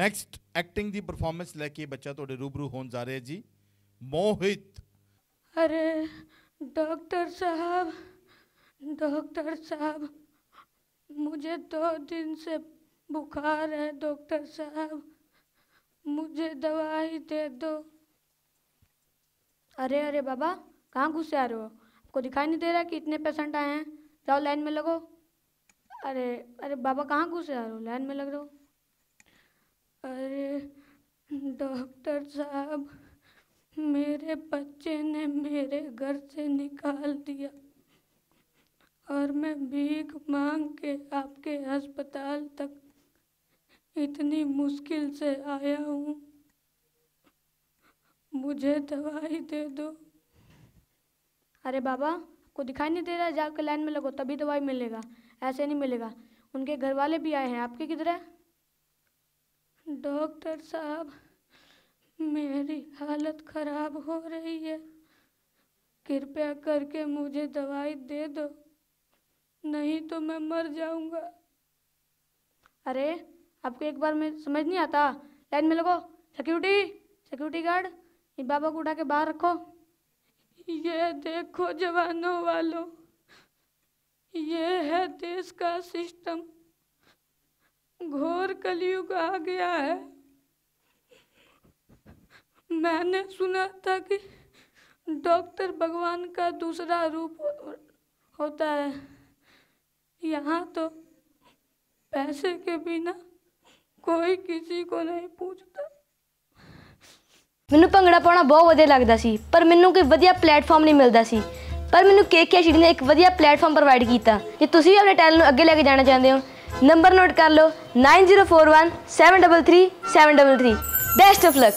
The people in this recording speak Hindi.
नैक्सट एक्टिंग की परफॉर्मेंस लैके बच्चा तो रूबरू हो जा ਜਾ ਰਿਹਾ ਜੀ ਮੋਹਿਤ ਅਰੇ डॉक्टर साहब डॉक्टर साहब मुझे दो दिन से बुखार है डॉक्टर साहब मुझे दवाई दे दो अरे अरे बाबा कहाँ घुसे आ रहे हो आपको दिखाई नहीं दे रहा कि इतने पेशेंट आए हैं जाओ लाइन में लगो अरे अरे बाबा कहाँ घुसे आ रहे हो लाइन में लग रहे हो अरे डॉक्टर साहब मेरे बच्चे ने मेरे घर से निकाल दिया और मैं भीख मांग के आपके अस्पताल तक इतनी मुश्किल से आया हूँ मुझे दवाई दे दो अरे बाबा को दिखाई नहीं दे रहा है जाकर लाइन में लगो तभी दवाई मिलेगा ऐसे नहीं मिलेगा उनके घर वाले भी आए हैं आपके किधर है डॉक्टर साहब मेरी हालत ख़राब हो रही है कृपया करके मुझे दवाई दे दो नहीं तो मैं मर जाऊंगा अरे आपको एक बार में समझ नहीं आता लाइन में लगो सिक्योरिटी सिक्योरिटी गार्ड इन बाबा को उठा के बाहर रखो ये देखो जवानों वालों ये है देश का सिस्टम घोर कलयुग आ गया है मैंने सुना था कि डॉक्टर भगवान का दूसरा रूप होता है यहाँ तो पैसे के बिना ਕੋਈ ਕਿਸੇ ਕੋ ਨਹੀਂ ਪੁੱਛਦਾ ਮੈਨੂੰ ਭੰਗੜਾ ਪਾਉਣਾ ਬਹੁਤ ਵਧੀਆ ਲੱਗਦਾ ਸੀ ਪਰ ਮੈਨੂੰ ਕੋਈ ਵਧੀਆ ਪਲੇਟਫਾਰਮ ਨਹੀਂ ਮਿਲਦਾ ਸੀ ਪਰ ਮੈਨੂੰ ਕੇਕੇ ਸ਼ੀਡੀ ਨੇ ਇੱਕ ਵਧੀਆ ਪਲੇਟਫਾਰਮ ਪ੍ਰੋਵਾਈਡ ਕੀਤਾ ਜੇ ਤੁਸੀਂ ਵੀ ਆਪਣੇ ਟੈਲੈਂਟ ਨੂੰ ਅੱਗੇ ਲੈ ਕੇ ਜਾਣਾ ਚਾਹੁੰਦੇ ਹੋ नंबर नोट कर लो nine zero four one seven double three seven double three best of luck